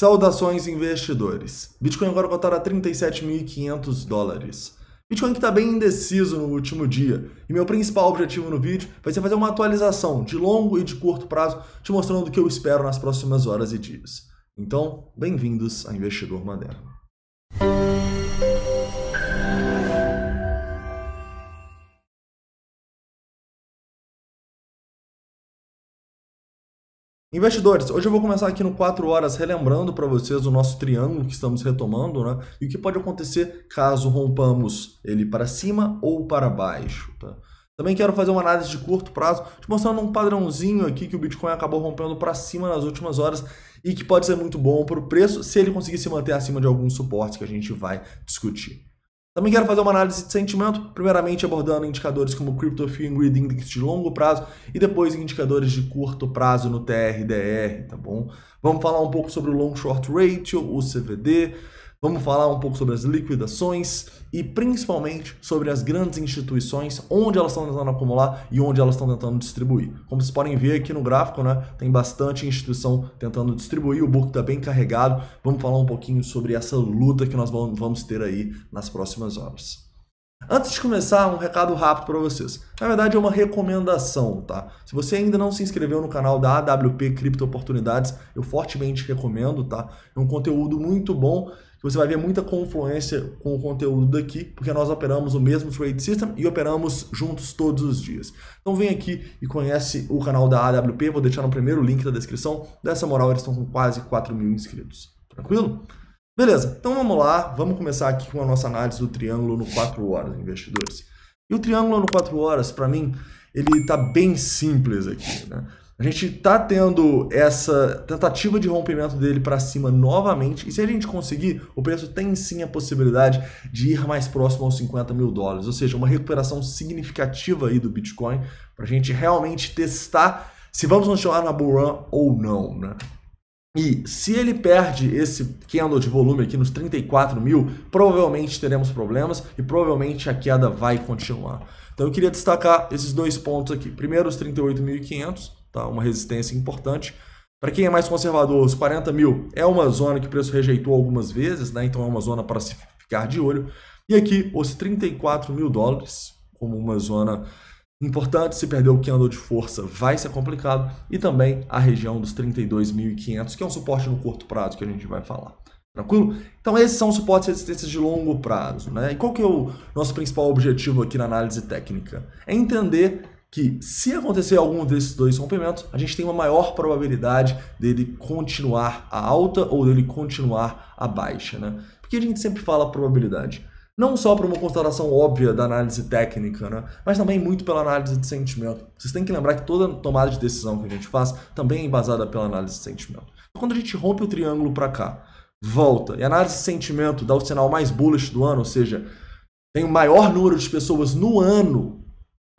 Saudações investidores. Bitcoin agora cotará 37.500 dólares. Bitcoin que está bem indeciso no último dia. E meu principal objetivo no vídeo vai ser fazer uma atualização de longo e de curto prazo, te mostrando o que eu espero nas próximas horas e dias. Então, bem-vindos a Investidor Moderno. Investidores, hoje eu vou começar aqui no 4 horas relembrando para vocês o nosso triângulo que estamos retomando, né? E o que pode acontecer caso rompamos ele para cima ou para baixo, tá? Também quero fazer uma análise de curto prazo, te mostrando um padrãozinho aqui que o Bitcoin acabou rompendo para cima nas últimas horas e que pode ser muito bom para o preço se ele conseguir se manter acima de alguns suportes que a gente vai discutir. Também quero fazer uma análise de sentimento, primeiramente abordando indicadores como o Crypto Grid Index de longo prazo e depois indicadores de curto prazo no TRDR, tá bom? Vamos falar um pouco sobre o Long Short Ratio, o CVD, Vamos falar um pouco sobre as liquidações e principalmente sobre as grandes instituições, onde elas estão tentando acumular e onde elas estão tentando distribuir. Como vocês podem ver aqui no gráfico, né, tem bastante instituição tentando distribuir, o book está bem carregado. Vamos falar um pouquinho sobre essa luta que nós vamos ter aí nas próximas horas. Antes de começar, um recado rápido para vocês. Na verdade, é uma recomendação, tá? Se você ainda não se inscreveu no canal da AWP Cripto Oportunidades, eu fortemente recomendo, tá? É um conteúdo muito bom você vai ver muita confluência com o conteúdo daqui, porque nós operamos o mesmo trade system e operamos juntos todos os dias. Então vem aqui e conhece o canal da AWP, vou deixar no primeiro link da descrição. Dessa moral, eles estão com quase 4 mil inscritos. Tranquilo? Beleza, então vamos lá, vamos começar aqui com a nossa análise do triângulo no 4 horas, investidores. E o triângulo no 4 horas, para mim, ele está bem simples aqui, né? A gente está tendo essa tentativa de rompimento dele para cima novamente. E se a gente conseguir, o preço tem sim a possibilidade de ir mais próximo aos 50 mil dólares. Ou seja, uma recuperação significativa aí do Bitcoin para a gente realmente testar se vamos continuar na bull run ou não. Né? E se ele perde esse candle de volume aqui nos 34 mil, provavelmente teremos problemas e provavelmente a queda vai continuar. Então eu queria destacar esses dois pontos aqui. Primeiro os 38.500 tá? uma resistência importante. Para quem é mais conservador, os 40 mil é uma zona que o preço rejeitou algumas vezes, né? então é uma zona para se ficar de olho. E aqui, os 34 mil dólares, como uma zona importante, se perder o que andou de força vai ser complicado, e também a região dos 32.500, que é um suporte no curto prazo que a gente vai falar. Tranquilo? Então esses são suportes e resistências de longo prazo, né? E qual que é o nosso principal objetivo aqui na análise técnica? É entender que se acontecer algum desses dois rompimentos, a gente tem uma maior probabilidade dele continuar a alta ou dele continuar a baixa, né? Porque a gente sempre fala probabilidade não só para uma constatação óbvia da análise técnica, né? mas também muito pela análise de sentimento. Vocês têm que lembrar que toda tomada de decisão que a gente faz também é embasada pela análise de sentimento. Quando a gente rompe o triângulo para cá, volta, e a análise de sentimento dá o sinal mais bullish do ano, ou seja, tem o maior número de pessoas no ano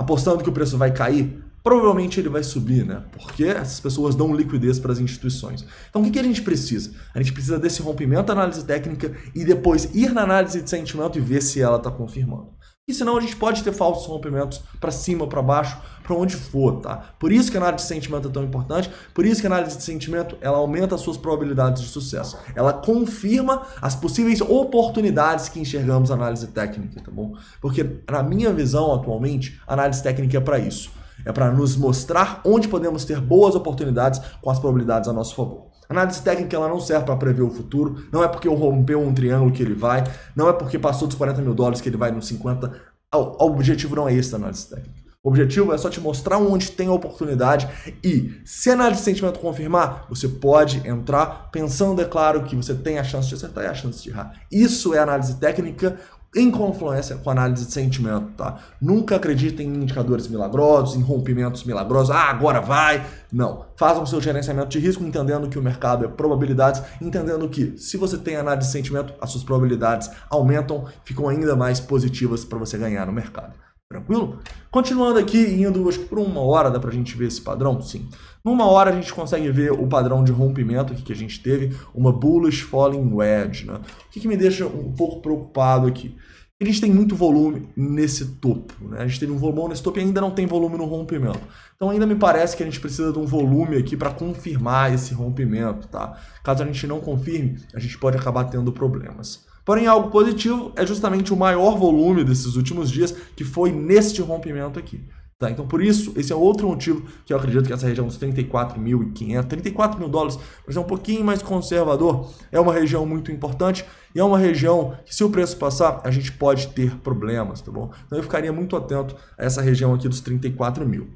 apostando que o preço vai cair, provavelmente ele vai subir, né? Porque essas pessoas dão liquidez para as instituições. Então, o que, que a gente precisa? A gente precisa desse rompimento da análise técnica e depois ir na análise de sentimento e ver se ela está confirmando. E senão a gente pode ter falsos rompimentos para cima, para baixo, para onde for, tá? Por isso que a análise de sentimento é tão importante, por isso que a análise de sentimento, ela aumenta as suas probabilidades de sucesso. Ela confirma as possíveis oportunidades que enxergamos na análise técnica, tá bom? Porque na minha visão atualmente, a análise técnica é para isso. É para nos mostrar onde podemos ter boas oportunidades com as probabilidades a nosso favor. Análise técnica ela não serve para prever o futuro, não é porque rompeu um triângulo que ele vai, não é porque passou dos 40 mil dólares que ele vai nos 50. Ah, o objetivo não é esse da análise técnica. O objetivo é só te mostrar onde tem a oportunidade e, se a análise de sentimento confirmar, você pode entrar pensando, é claro, que você tem a chance de acertar e a chance de errar. Isso é análise técnica em confluência com análise de sentimento, tá? Nunca acreditem em indicadores milagrosos, em rompimentos milagrosos. Ah, agora vai! Não. Façam seu gerenciamento de risco entendendo que o mercado é probabilidades, entendendo que se você tem análise de sentimento, as suas probabilidades aumentam, ficam ainda mais positivas para você ganhar no mercado. Tranquilo? Continuando aqui, indo acho que por uma hora, dá para a gente ver esse padrão? Sim. Numa hora a gente consegue ver o padrão de rompimento aqui que a gente teve, uma bullish falling wedge, né? O que, que me deixa um pouco preocupado aqui? A gente tem muito volume nesse topo, né? A gente teve um volume nesse topo e ainda não tem volume no rompimento. Então ainda me parece que a gente precisa de um volume aqui para confirmar esse rompimento, tá? Caso a gente não confirme, a gente pode acabar tendo problemas. Porém, algo positivo é justamente o maior volume desses últimos dias que foi neste rompimento aqui. Tá, então, por isso, esse é outro motivo que eu acredito que essa região dos 34.500, 34 mil dólares, mas é um pouquinho mais conservador, é uma região muito importante e é uma região que, se o preço passar, a gente pode ter problemas, tá bom? Então, eu ficaria muito atento a essa região aqui dos 34 mil.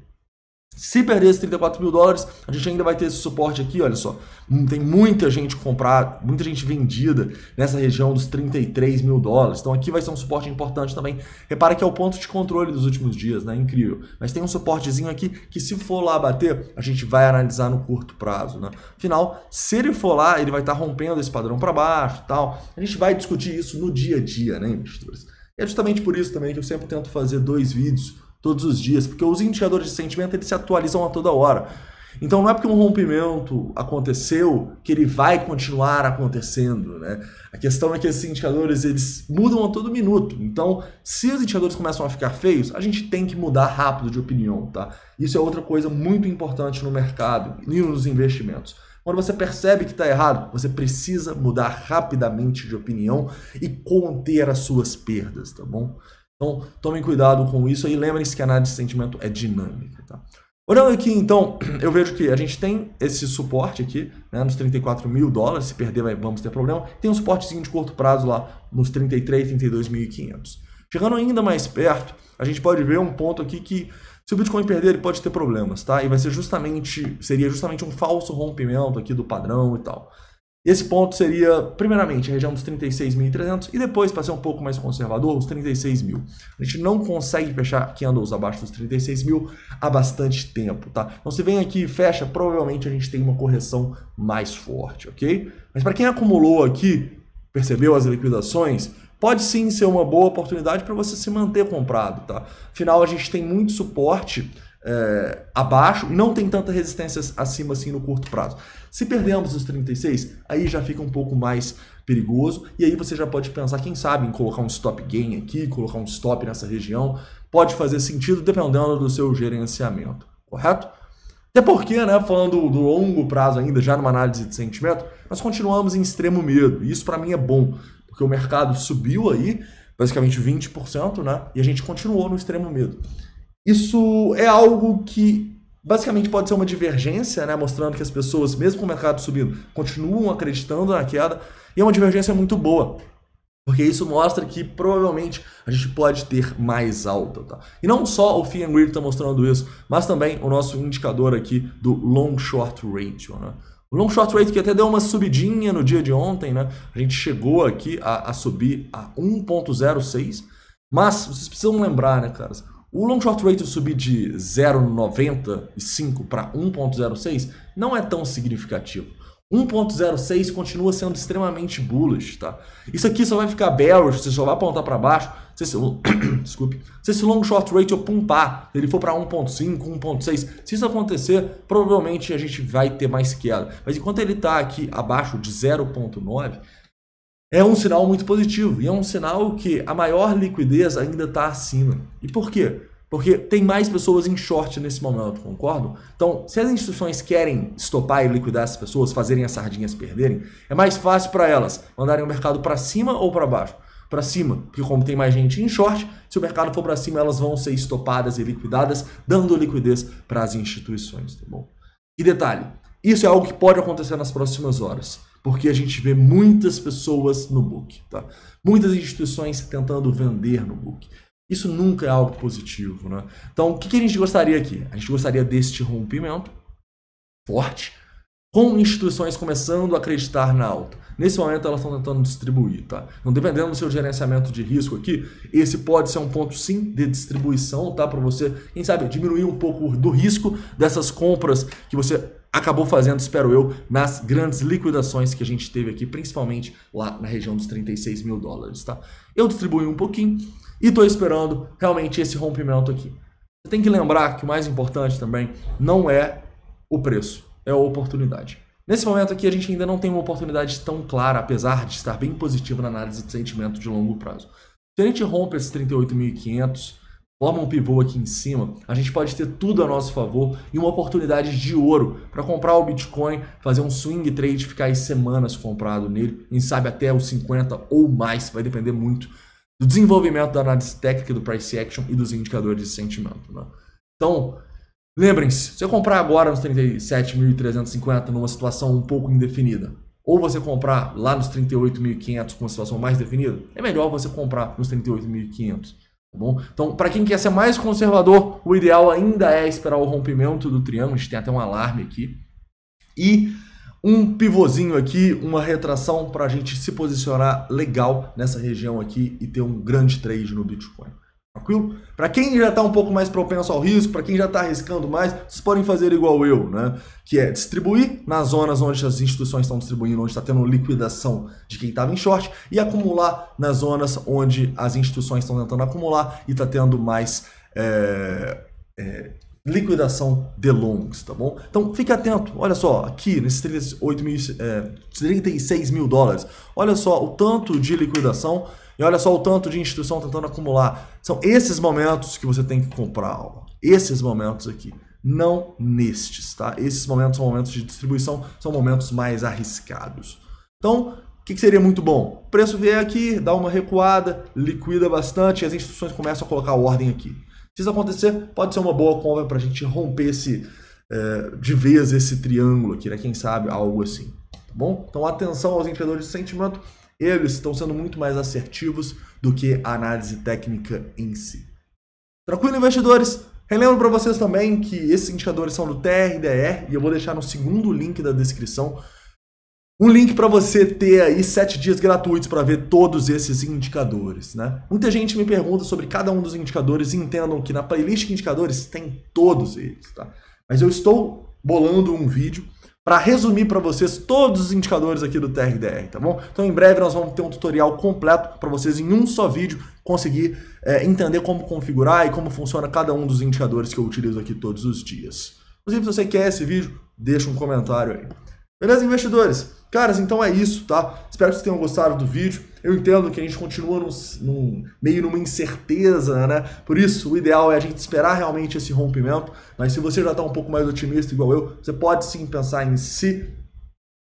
Se perder esses 34 mil dólares, a gente ainda vai ter esse suporte aqui, olha só. Hum, tem muita gente comprada, muita gente vendida nessa região dos 33 mil dólares. Então aqui vai ser um suporte importante também. Repara que é o ponto de controle dos últimos dias, né? Incrível. Mas tem um suportezinho aqui que se for lá bater, a gente vai analisar no curto prazo, né? Afinal, se ele for lá, ele vai estar tá rompendo esse padrão para baixo tal. A gente vai discutir isso no dia a dia, né, investidores? E é justamente por isso também que eu sempre tento fazer dois vídeos todos os dias, porque os indicadores de sentimento eles se atualizam a toda hora. Então não é porque um rompimento aconteceu que ele vai continuar acontecendo, né? A questão é que esses indicadores eles mudam a todo minuto. Então, se os indicadores começam a ficar feios, a gente tem que mudar rápido de opinião, tá? Isso é outra coisa muito importante no mercado e nos investimentos. Quando você percebe que está errado, você precisa mudar rapidamente de opinião e conter as suas perdas, tá bom? Então, tomem cuidado com isso e lembrem-se que a análise de sentimento é dinâmica. Tá? Olhando aqui, então, eu vejo que a gente tem esse suporte aqui, né, nos 34 mil dólares, se perder vai, vamos ter problema. Tem um suportezinho de curto prazo lá, nos 33, 32.500. Chegando ainda mais perto, a gente pode ver um ponto aqui que, se o Bitcoin perder, ele pode ter problemas, tá? E vai ser justamente, seria justamente um falso rompimento aqui do padrão e tal. Esse ponto seria, primeiramente, a região dos 36.300 e depois, para ser um pouco mais conservador, os 36.000. A gente não consegue fechar candles abaixo dos 36.000 há bastante tempo, tá? Então, se vem aqui e fecha, provavelmente a gente tem uma correção mais forte, ok? Mas para quem acumulou aqui, percebeu as liquidações, pode sim ser uma boa oportunidade para você se manter comprado, tá? Afinal, a gente tem muito suporte é, abaixo não tem tanta resistência acima assim no curto prazo. Se perdermos os 36, aí já fica um pouco mais perigoso e aí você já pode pensar, quem sabe, em colocar um stop gain aqui, colocar um stop nessa região. Pode fazer sentido dependendo do seu gerenciamento, correto? Até porque, né, falando do longo prazo ainda, já numa análise de sentimento, nós continuamos em extremo medo. E isso para mim é bom, porque o mercado subiu aí, basicamente 20%, né? E a gente continuou no extremo medo. Isso é algo que basicamente pode ser uma divergência, né? mostrando que as pessoas, mesmo com o mercado subindo, continuam acreditando na queda, e é uma divergência muito boa. Porque isso mostra que provavelmente a gente pode ter mais alta. Tá? E não só o Fear and Greed está mostrando isso, mas também o nosso indicador aqui do Long Short Ratio. Né? O Long Short Ratio que até deu uma subidinha no dia de ontem, né? a gente chegou aqui a, a subir a 1.06, mas vocês precisam lembrar, né, caras? O long short rate subir de 0,95 para 1,06 não é tão significativo. 1.06 continua sendo extremamente bullish, tá? Isso aqui só vai ficar bearish, você só vai apontar para baixo, se esse, desculpe, se esse long short eu pumpar, se ele for para 1.5, 1.6, se isso acontecer, provavelmente a gente vai ter mais queda. Mas enquanto ele tá aqui abaixo de 0.9, é um sinal muito positivo e é um sinal que a maior liquidez ainda está acima. E por quê? Porque tem mais pessoas em short nesse momento, concordam? Então, se as instituições querem estopar e liquidar essas pessoas, fazerem as sardinhas perderem, é mais fácil para elas mandarem o mercado para cima ou para baixo? Para cima, porque como tem mais gente em short, se o mercado for para cima, elas vão ser estopadas e liquidadas, dando liquidez para as instituições, tá bom? E detalhe, isso é algo que pode acontecer nas próximas horas porque a gente vê muitas pessoas no book, tá? Muitas instituições tentando vender no book. Isso nunca é algo positivo, né? Então, o que a gente gostaria aqui? A gente gostaria deste rompimento forte, com instituições começando a acreditar na alta. Nesse momento elas estão tentando distribuir, tá? Então, dependendo do seu gerenciamento de risco aqui, esse pode ser um ponto sim de distribuição, tá? Para você, quem sabe, diminuir um pouco do risco dessas compras que você acabou fazendo, espero eu, nas grandes liquidações que a gente teve aqui, principalmente lá na região dos 36 mil dólares, tá? Eu distribuí um pouquinho e estou esperando realmente esse rompimento aqui. Você tem que lembrar que o mais importante também não é o preço é a oportunidade. Nesse momento aqui, a gente ainda não tem uma oportunidade tão clara, apesar de estar bem positivo na análise de sentimento de longo prazo. Se a gente rompe esses 38.500, forma um pivô aqui em cima, a gente pode ter tudo a nosso favor e uma oportunidade de ouro para comprar o Bitcoin, fazer um swing trade, ficar aí semanas comprado nele, quem sabe até os 50 ou mais, vai depender muito do desenvolvimento da análise técnica do price action e dos indicadores de sentimento. Né? Então, Lembrem-se, se eu comprar agora nos 37.350 numa situação um pouco indefinida, ou você comprar lá nos 38.500 com uma situação mais definida, é melhor você comprar nos 38.500, tá bom? Então, para quem quer ser mais conservador, o ideal ainda é esperar o rompimento do triângulo, a gente tem até um alarme aqui, e um pivôzinho aqui, uma retração para a gente se posicionar legal nessa região aqui e ter um grande trade no Bitcoin. Tranquilo? Para quem já está um pouco mais propenso ao risco, para quem já está arriscando mais, vocês podem fazer igual eu, né? Que é distribuir nas zonas onde as instituições estão distribuindo, onde está tendo liquidação de quem estava em short, e acumular nas zonas onde as instituições estão tentando acumular e está tendo mais é, é, liquidação de longs, tá bom? Então fique atento, olha só, aqui nesses 38 mil, é, 36 mil dólares, olha só o tanto de liquidação e olha só o tanto de instituição tentando acumular. São esses momentos que você tem que comprar aula. Esses momentos aqui. Não nestes, tá? Esses momentos são momentos de distribuição, são momentos mais arriscados. Então, o que, que seria muito bom? O preço vier aqui, dá uma recuada, liquida bastante e as instituições começam a colocar ordem aqui. Se isso acontecer, pode ser uma boa compra para a gente romper esse, é, de vez esse triângulo aqui, né? Quem sabe algo assim, tá bom? Então atenção aos empreendedores de sentimento, eles estão sendo muito mais assertivos do que a análise técnica em si. Tranquilo, investidores? Relembro para vocês também que esses indicadores são do TRDR e eu vou deixar no segundo link da descrição um link para você ter aí sete dias gratuitos para ver todos esses indicadores, né? Muita gente me pergunta sobre cada um dos indicadores e entendam que na playlist de indicadores tem todos eles, tá? Mas eu estou bolando um vídeo para resumir para vocês todos os indicadores aqui do TRDR, tá bom? Então em breve nós vamos ter um tutorial completo para vocês em um só vídeo conseguir é, entender como configurar e como funciona cada um dos indicadores que eu utilizo aqui todos os dias. Inclusive, se você quer esse vídeo, deixa um comentário aí. Beleza, investidores? Caras, então é isso, tá? Espero que vocês tenham gostado do vídeo. Eu entendo que a gente continua num, num, meio numa incerteza, né? Por isso, o ideal é a gente esperar realmente esse rompimento. Mas se você já está um pouco mais otimista, igual eu, você pode sim pensar em se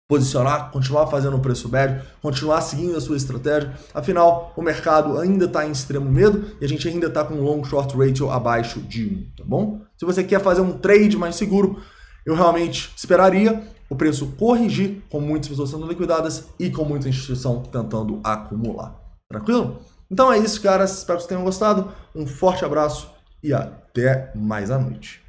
posicionar, continuar fazendo o preço médio, continuar seguindo a sua estratégia. Afinal, o mercado ainda está em extremo medo e a gente ainda está com um long short ratio abaixo de 1, tá bom? Se você quer fazer um trade mais seguro, eu realmente esperaria o preço corrigir, com muitas pessoas sendo liquidadas e com muita instituição tentando acumular. Tranquilo? Então é isso, caras. Espero que vocês tenham gostado. Um forte abraço e até mais à noite.